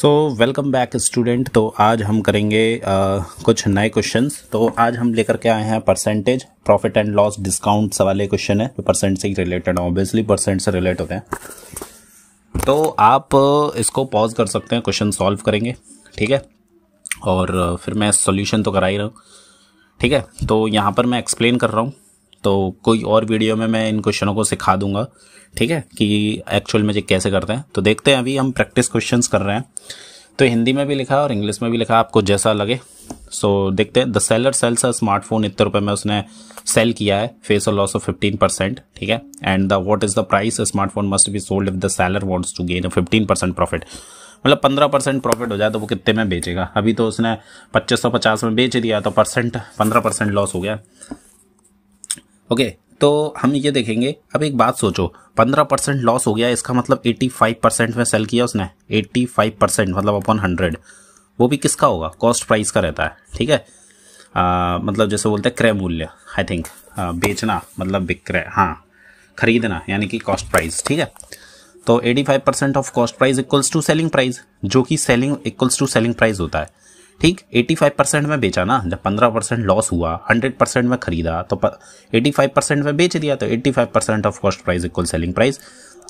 so welcome back student तो आज हम करेंगे आ, कुछ नए क्वेश्चंस तो आज हम लेकर के आए हैं percentage profit and loss discounts वाले क्वेश्चन है तो परसेंट से ही रिलेटेड ऑब्वियसली परसेंट से रिलेट होते हैं तो आप इसको पॉज कर सकते हैं क्वेश्चन सॉल्व करेंगे ठीक है और फिर मैं सॉल्यूशन तो करा ही रहा हूँ ठीक है तो यहाँ पर मैं एक्सप्लेन कर रहा हूँ तो कोई और वीडियो में मैं इन क्वेश्चनों को सिखा दूंगा ठीक है कि एक्चुअल में ये कैसे करते हैं तो देखते हैं अभी हम प्रैक्टिस क्वेश्चंस कर रहे हैं तो हिंदी में भी लिखा और इंग्लिश में भी लिखा आपको जैसा लगे सो so, देखते हैं the seller sells a smartphone इतने रुपये में उसने सेल किया है face a loss of fifteen percent ठीक है and the what is the price smartphone must be sold if the seller wants to gain fifteen percent profit मतलब पंद्रह परसेंट प्रॉफिट हो जाए तो वो कितने में बेचेगा अभी तो उसने पच्चीस सौ पचास में बेच दिया तो परसेंट पंद्रह परसेंट लॉस हो गया ओके तो हम ये देखेंगे अब एक बात सोचो पंद्रह परसेंट लॉस हो गया इसका मतलब एट्टी फाइव परसेंट में सेल किया उसने एट्टी फाइव परसेंट मतलब अपॉन हंड्रेड वो भी किसका होगा कॉस्ट प्राइस का रहता है ठीक है आ, मतलब जैसे बोलते हैं क्रय मूल्य आई थिंक बेचना मतलब विक्रय हाँ खरीदना यानी कि कॉस्ट प्राइस ठीक है तो 85 percent of cost price equals to selling price जो कि selling equals to selling price होता है ठीक 85 परसेंट में बेचा ना जब 15 परसेंट लॉस हुआ 100 परसेंट में खरीदा तो 85 परसेंट में बेच दिया तो 85 percent of cost price equal selling price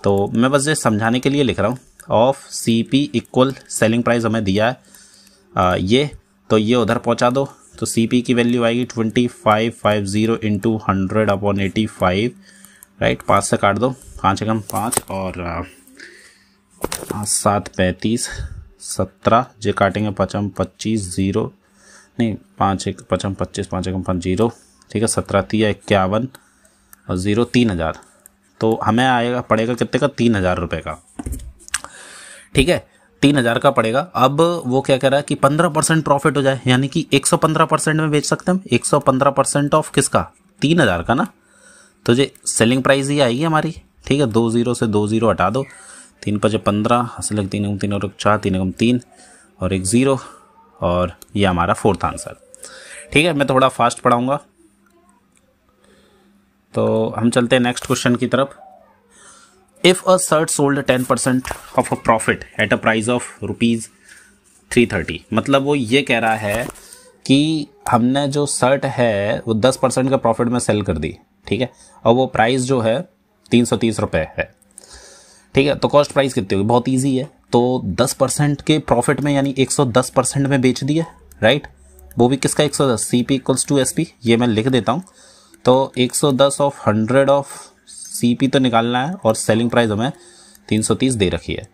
तो मैं बस ये समझाने के लिए लिख रहा हूँ of C P equal selling price हमें दिया है आ, ये तो ये उधर पहुँचा दो तो सी पी की वैल्यू आएगी twenty five five zero into hundred upon eighty five right पाँच से काट दो पाँच कम पाँच और सात पैंतीस सत्रह जे काटेंगे पचम पच्चीस जीरो नहीं पाँच एक पचम पच्चीस पाँच एक पाँच जीरो ठीक है सत्रह तीन इक्यावन और ज़ीरो तीन हज़ार तो हमें आएगा पड़ेगा कितने का तीन हज़ार रुपये का ठीक है तीन हज़ार का पड़ेगा अब वो क्या कह रहा है कि पंद्रह परसेंट प्रॉफिट हो जाए यानी कि एक सौ पंद्रह परसेंट में बेच सकते हैं एक सौ पंद्रह परसेंट ऑफ किसका तीन हज़ार का ना तो जी सेलिंग प्राइस ही आएगी हमारी ठीक है दो ज़ीरो से दो ज़ीरो हटा दो तीन पचे पंद्रह असल तीन तीन और एक चार तीन एगम तीन और एक ज़ीरो और ये हमारा फोर्थ आंसर ठीक है मैं थोड़ा फास्ट पढ़ाऊँगा तो हम चलते हैं नेक्स्ट क्वेश्चन की तरफ if a shirt sold ten percent of a profit at a price of rupees three thirty मतलब वो ये कह रहा है कि हमने जो शर्ट है वो दस परसेंट का प्रॉफिट में सेल कर दी ठीक है और वो प्राइस जो है तीन सौ तीस रुपये है ठीक है तो कॉस्ट प्राइस कितनी होगी बहुत ईजी है तो दस परसेंट के प्रॉफिट में यानी एक सौ दस परसेंट में बेच दिए राइट वो भी किसका एक सौ दस C P equals to S P ये मैं लिख देता हूँ तो एक सौ दस of hundred of C P तो निकालना है और सेलिंग प्राइस हमें तीन सौ तीस दे रखी है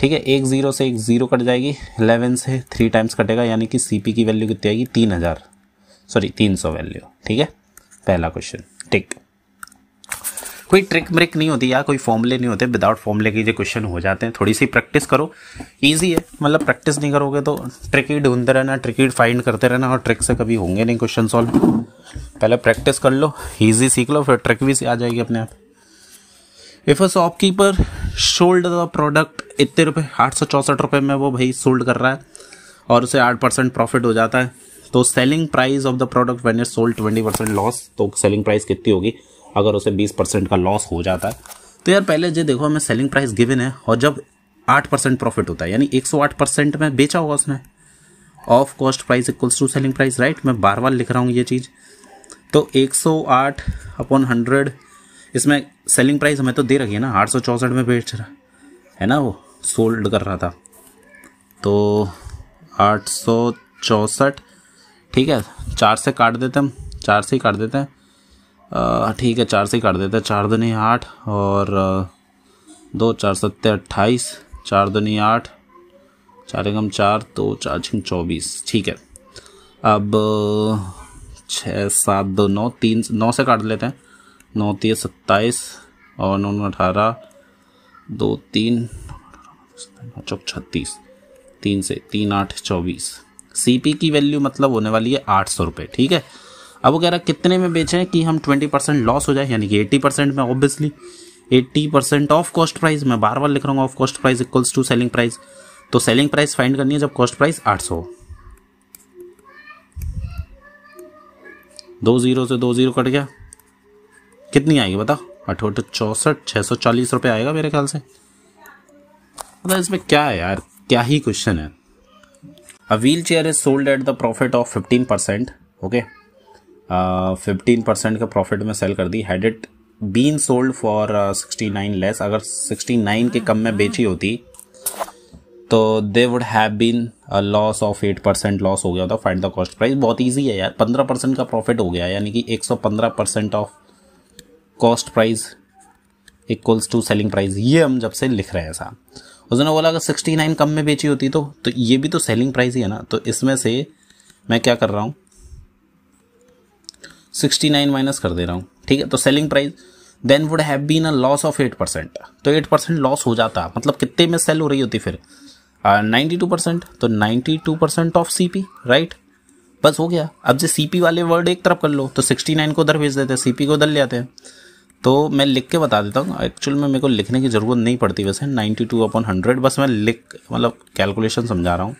ठीक है एक ज़ीरो से एक ज़ीरो कट जाएगी एलेवन से थ्री टाइम्स कटेगा यानी कि सी पी की वैल्यू कितनी आएगी तीन हज़ार सॉरी तीन सौ वैल्यू ठीक है पहला क्वेश्चन ठीक कोई ट्रिक ब्रिक नहीं होती या कोई फॉर्मले नहीं होते विदाउट फॉर्मले के जो क्वेश्चन हो जाते हैं थोड़ी सी प्रैक्टिस करो ईजी है मतलब प्रैक्टिस नहीं करोगे तो ट्रिकी ढूंढते रहना ट्रिकी फाइंड करते रहना और ट्रिक से कभी होंगे नहीं क्वेश्चन सॉल्व पहले प्रैक्टिस कर लो ईजी सीख लो फिर ट्रिक भी आ जाएगी अपने आप if a shopkeeper sold the product इतने रुपये आठ सौ चौंसठ रुपये में वो भाई सोल्ड कर रहा है और उसे आठ परसेंट प्रॉफिट हो जाता है तो selling price of the product when is sold twenty percent loss तो सेलिंग प्राइस कितनी होगी अगर उसे बीस परसेंट का लॉस हो जाता है तो यार पहले जो देखो हमें सेलिंग प्राइस गिवन है और जब आठ परसेंट प्रॉफिट होता है यानी एक सौ आठ परसेंट में बेचा होगा उसने of cost price equals to selling price right मैं बार बार लिख रहा हूँ ये चीज़ तो एक सौ आठ अपॉन हंड्रेड इसमें सेलिंग प्राइस हमें तो दे रखी है ना आठ सौ चौंसठ में बेच रहा है ना वो सोल्ड कर रहा था तो आठ सौ चौंसठ ठीक है चार से काट देते हम चार से ही काट देते हैं ठीक है चार से काट देते हैं चार दुनी आठ और दो चार सत्य अट्ठाईस चार दुनी आठ चार एकम चार दो चार छः चौबीस ठीक है अब छः सात दो नौ तीन नौ से काट लेते हैं नौ तीन सत्ताईस और नौ नौ अठारह दो तीन चौक छत्तीस तीन से तीन आठ चौबीस सी पी की वैल्यू मतलब होने वाली है आठ सौ रुपये ठीक है अब वगैरह कितने में बेचें कि हम ट्वेंटी परसेंट लॉस हो जाए यानी कि एट्टी परसेंट में obviously eighty percent of cost price मैं बार बार लिख रहा हूँ of cost price equals to selling price तो सेलिंग प्राइस फाइंड करनी है जब कॉस्ट प्राइस आठ सौ दो जीरो से दो जीरो कट गया कितनी आएगी बता अठोटे चौंसठ छः सौ चालीस रुपये आएगा मेरे ख्याल से मतलब इसमें क्या है यार क्या ही क्वेश्चन है a wheelchair is sold at the profit of fifteen percent okay fifteen percent के प्रॉफिट में सेल कर दी had it been sold for sixty nine less अगर सिक्सटी नाइन के कम में बेची होती तो they would have been loss of eight percent loss हो गया होता फाइंड द कॉस्ट प्राइस बहुत ईजी है यार पंद्रह परसेंट का प्रॉफिट हो गया यानी कि एक सौ पंद्रह percent of cost price equals to selling price ये हम जब से लिख रहे हैं साहब उसने बोला अगर सिक्सटी नाइन कम में बेची होती तो तो ये भी तो सेलिंग प्राइस ही है ना तो इसमें से मैं क्या कर रहा हूँ सिक्सटी नाइन माइनस कर दे रहा हूँ ठीक है तो selling price then would have been a loss of eight percent तो एट परसेंट लॉस हो जाता मतलब कितने में सेल हो रही होती फिर नाइन्टी टू परसेंट तो ninety two percent of C P right बस हो गया अब जो सी पी वाले वर्ड एक तरफ कर लो तो सिक्सटी नाइन को उधर भेज देते हैं सी पी को उधर ले आते हैं तो मैं लिख के बता देता हूँ एक्चुअल में मेरे को लिखने की ज़रूरत नहीं पड़ती वैसे नाइन्टी टू अपॉन हंड्रेड बस मैं लिख मतलब कैलकुलेशन समझा रहा हूँ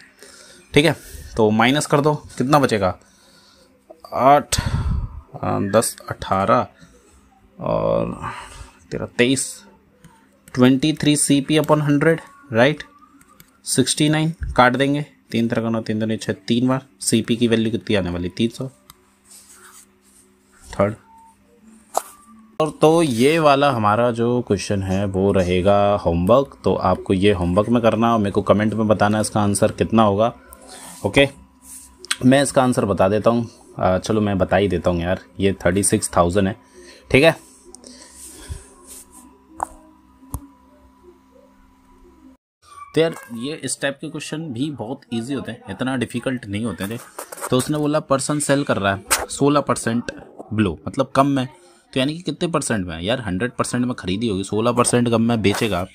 ठीक है तो माइनस कर दो कितना बचेगा आठ दस अठारह और तेरह तेईस twenty three C P upon hundred right sixty nine काट देंगे तीन तरह का नौ तीन दो छः तीन बार सी पी की वैल्यू कितनी आने वाली तीन सौ थर्ड और तो ये वाला हमारा जो क्वेश्चन है वो रहेगा होमवर्क तो आपको ये होमवर्क में करना और मेरे को कमेंट में बताना इसका आंसर कितना होगा ओके मैं इसका आंसर बता देता हूँ चलो मैं बता ही देता हूँ यार ये थर्टी सिक्स थाउजेंड है ठीक है तो यार ये इस टाइप के क्वेश्चन भी बहुत इजी होते हैं इतना डिफिकल्ट नहीं होते थे तो उसने बोला पर्सन सेल कर रहा है सोलह परसेंट ब्लो मतलब कम में तो यानी कि कितने परसेंट में यार हंड्रेड परसेंट में खरीदी होगी सोलह परसेंट कम में बेचेगा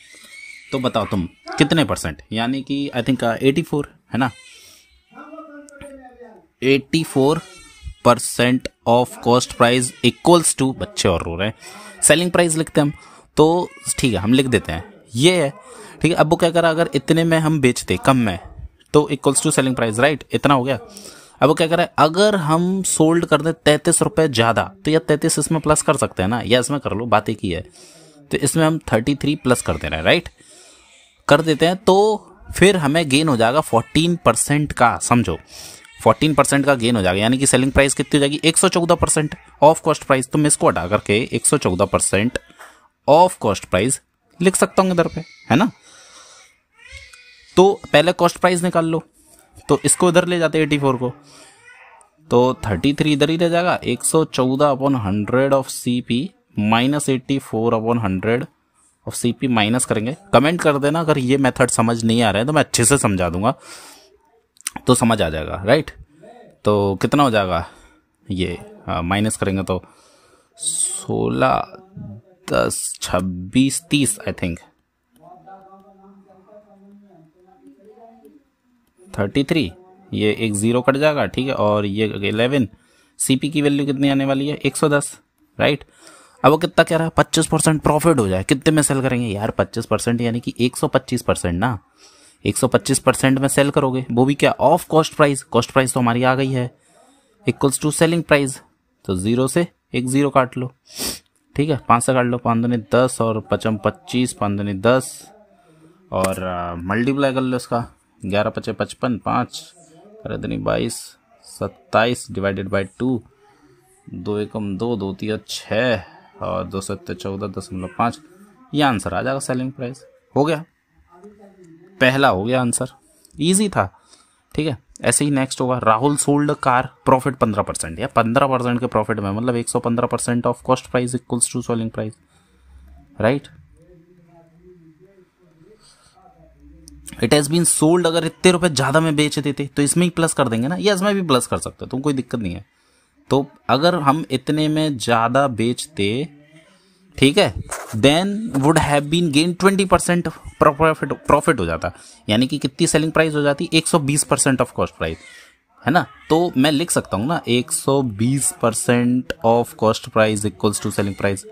तो बताओ तुम कितने परसेंट यानी कि आई थिंक एटी फोर है ना eighty four percent of cost price equals to बच्चे और रो रहे हैं सेलिंग प्राइस लिखते हैं हम तो ठीक है हम लिख देते हैं ये है ठीक है अब वो क्या करा अगर इतने में हम बेचते कम में तो equals to selling price right इतना हो गया अब वो क्या करें अगर हम सोल्ड कर दें तैंतीस रुपये ज़्यादा तो या तैंतीस इसमें प्लस कर सकते हैं ना या इसमें कर लो बात एक ही है तो इसमें हम थर्टी थ्री प्लस कर दे रहे हैं राइट कर देते हैं तो फिर हमें गेन हो जाएगा फोर्टीन परसेंट का समझो 14 परसेंट का गेन हो जाएगा यानी कि सेलिंग प्राइस कितनी हो जाएगी 114 परसेंट ऑफ कॉस्ट प्राइस तो मैं इसको हटा करके 114 परसेंट ऑफ कॉस्ट प्राइस लिख सकता हूँ इधर पे है ना तो पहले कॉस्ट प्राइस निकाल लो तो इसको इधर ले जाते एटी फोर को तो थर्टी थ्री इधर ही रह जाएगा एक सौ चौदह upon hundred of C P minus eighty four upon hundred of C P minus करेंगे कमेंट कर देना अगर ये मेथड समझ नहीं आ रहा है तो मैं अच्छे से समझा दूंगा तो समझ आ जाएगा राइट तो कितना हो जाएगा ये माइनस हाँ, करेंगे तो सोलह दस छब्बीस तीस आई थिंक थर्टी थ्री ये एक ज़ीरो कट जाएगा ठीक है और ये इलेवन सीपी की वैल्यू कितनी आने वाली है एक सौ दस राइट अब वो कितना कह रहा है पच्चीस परसेंट प्रॉफिट हो जाए कितने में सेल करेंगे यार पच्चीस परसेंट यानी कि एक सौ पच्चीस परसेंट ना 125 परसेंट में सेल करोगे वो भी क्या of cost price cost price तो हमारी आ गई है इक्वल्स टू सेलिंग प्राइस तो ज़ीरो से एक ज़ीरो काट लो ठीक है पाँच से काट लो पाँच दुनी दस और पचम पच्चीस पाँच दुनी दस और मल्टीप्लाई कर लो इसका ग्यारह पचे पचपन पाँच अरे दिन बाईस सत्ताईस डिवाइडेड बाई टू दो एकम दो दो तीन छः और दो सत्तर चौदह दशमलव पाँच ये आंसर आ जाएगा सेलिंग प्राइस हो गया पहला हो गया आंसर ईजी था ठीक है ऐसे ही नेक्स्ट होगा राहुल सोल्ड कार प्रॉफिट पंद्रह परसेंट या पंद्रह परसेंट के प्रॉफिट में मतलब एक सौ पंद्रह percent of cost price equals to selling price right it has been sold अगर इतने रुपए ज्यादा में बेच देते तो इसमें ही प्लस कर देंगे ना या इसमें भी प्लस कर सकते तुम तो कोई दिक्कत नहीं है तो अगर हम इतने में ज्यादा बेचते ठीक है then would have been gain twenty percent profit profit हो जाता यानी कि कितनी सेलिंग प्राइस हो जाती एक सौ बीस परसेंट ऑफ कॉस्ट प्राइस है ना तो मैं लिख सकता हूँ ना एक सौ बीस percent of cost price equals to selling price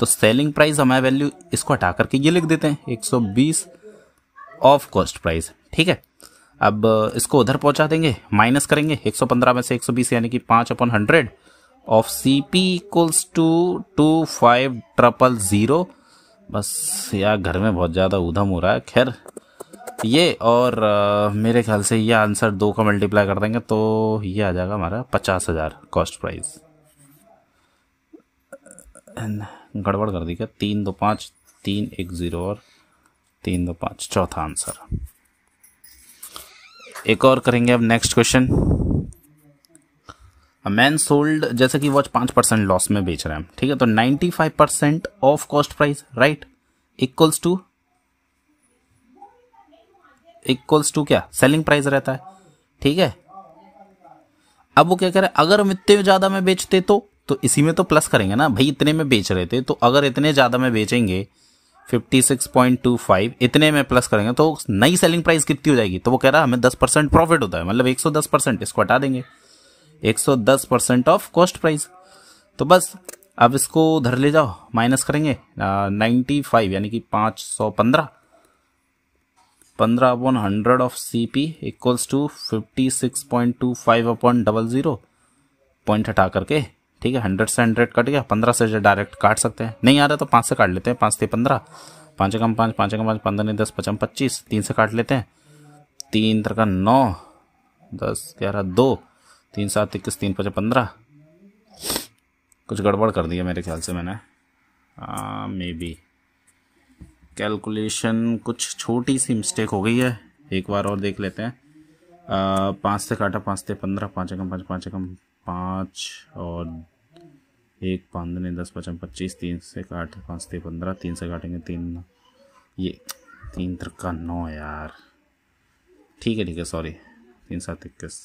तो सेलिंग प्राइस हमारा वैल्यू इसको हटा करके ये लिख देते हैं एक सौ बीस ऑफ कॉस्ट प्राइस ठीक है अब इसको उधर पहुंचा देंगे माइनस करेंगे पंद्रह में से बीस यानी कि पाँच upon hundred of C P equals to two five triple zero बस यार घर में बहुत ज़्यादा ऊधम हो रहा है खैर ये और आ, मेरे ख्याल से ये आंसर दो का मल्टीप्लाई कर देंगे तो ये आ जाएगा हमारा पचास हज़ार कॉस्ट प्राइस गड़बड़ कर दी क्या तीन दो पाँच तीन एक ज़ीरो और तीन दो पाँच चौथा आंसर एक और करेंगे अब नेक्स्ट क्वेश्चन मैन सोल्ड जैसे कि वॉच पांच परसेंट लॉस में बेच रहे हैं ठीक है तो ninety five percent of cost price right equals to equals to क्या सेलिंग प्राइस रहता है ठीक है अब वो क्या कह रहे हैं अगर हम इतने ज्यादा में बेचते तो तो इसी में तो प्लस करेंगे ना भाई इतने में बेच रहे थे तो अगर इतने ज्यादा में बेचेंगे 56.25 इतने में प्लस करेंगे तो नई सेलिंग प्राइस कितनी हो जाएगी तो वो कह रहा है हमें 10 परसेंट प्रॉफिट होता है मतलब 110 परसेंट इसको हटा देंगे 110 परसेंट ऑफ कॉस्ट प्राइस तो बस अब इसको उधर ले जाओ माइनस करेंगे नाइन्टी फाइव यानी कि पाँच सौ पंद्रह पंद्रह upon hundred of C P equals to fifty six point two five upon double zero point हटा करके ठीक है हंड्रेड से हंड्रेड कट गया पंद्रह से डायरेक्ट काट सकते हैं नहीं आ रहा तो पाँच से काट लेते हैं पाँच से पंद्रह पाँच कम पाँच पाँच कम पाँच पंद्रह नहीं दस पचम पच्चीस तीन से काट लेते हैं तीन तरह का नौ दस ग्यारह दो तीन सात इक्कीस तीन पचास पंद्रह कुछ गड़बड़ कर दिया मेरे ख्याल से मैंने मे बी कैलकुलेशन कुछ छोटी सी मिस्टेक हो गई है एक बार और देख लेते हैं पाँच से काटा पाँच से पंद्रह पाँच एकम पाँच पाँच एकम पाँच और एक पाँच ने दस पचम पच्चीस तीन से काट पाँच से पंद्रह तीन से काटेंगे तीन ये तीन तरक्का नौ यार ठीक है ठीक है सॉरी तीन सात इक्कीस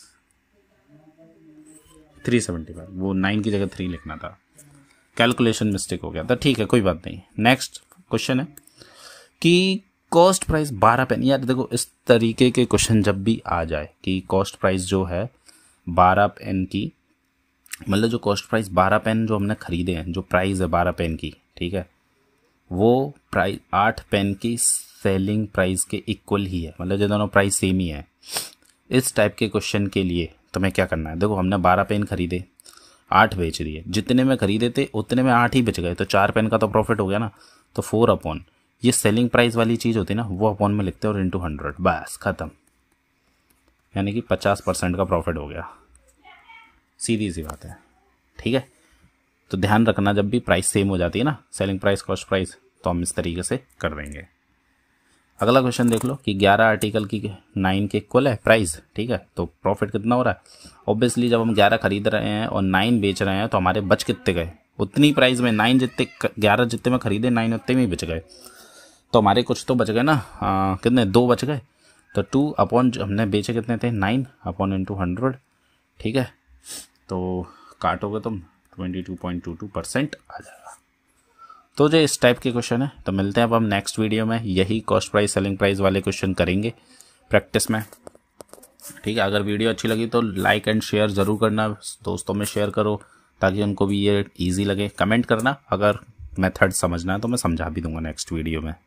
थ्री सेवेंटी फाइव वो नाइन की जगह थ्री लिखना था कैलकुलेशन मिस्टेक हो गया था तो ठीक है कोई बात नहीं नेक्स्ट क्वेश्चन है कि कॉस्ट प्राइस बारह पेन यार देखो इस तरीके के क्वेश्चन जब भी आ जाए कि कॉस्ट प्राइस जो है बारह पेन की मतलब जो कॉस्ट प्राइस बारह पेन जो हमने ख़रीदे हैं जो प्राइस है बारह पेन की ठीक है वो प्राइस आठ पेन की सेलिंग प्राइस के इक्वल ही है मतलब जो दोनों प्राइस सेम ही है इस टाइप के क्वेश्चन के लिए मैं क्या करना है देखो हमने बारह पेन खरीदे आठ बेच दिए जितने में खरीदे थे उतने में आठ ही बेच गए तो चार पेन का तो प्रॉफिट हो गया ना तो फोर अपॉन ये सेलिंग प्राइस वाली चीज़ होती है ना वो अपॉन में लिखते हैं और इंटू हंड्रेड बस ख़त्म यानी कि पचास परसेंट का प्रॉफिट हो गया सीधी सी बात है ठीक है तो ध्यान रखना जब भी प्राइस सेम हो जाती है ना सेलिंग प्राइस कॉस्ट प्राइस तो हम इस तरीके से कर देंगे अगला क्वेश्चन देख लो कि 11 आर्टिकल की नाइन के इक्वल है प्राइस ठीक है तो प्रॉफिट कितना हो रहा है ऑब्वियसली जब हम 11 खरीद रहे हैं और नाइन बेच रहे हैं तो हमारे बच कितने गए उतनी प्राइस में नाइन जितने ग्यारह जितने में खरीदे नाइन उतने में बच गए तो हमारे कुछ तो बच गए ना आ, कितने दो बच गए तो टू अपॉन हमने बेचे कितने थे नाइन अपॉन इन हंड्रेड ठीक है तो काटोगे तुम twenty two point two two percent आ जाएगा तो जो इस टाइप के क्वेश्चन है तो मिलते हैं अब हम नेक्स्ट वीडियो में यही कॉस्ट प्राइस सेलिंग प्राइस वाले क्वेश्चन करेंगे प्रैक्टिस में ठीक है अगर वीडियो अच्छी लगी तो लाइक एंड शेयर ज़रूर करना दोस्तों में शेयर करो ताकि उनको भी ये ईजी लगे कमेंट करना अगर मेथड समझना है तो मैं समझा भी दूंगा नेक्स्ट वीडियो में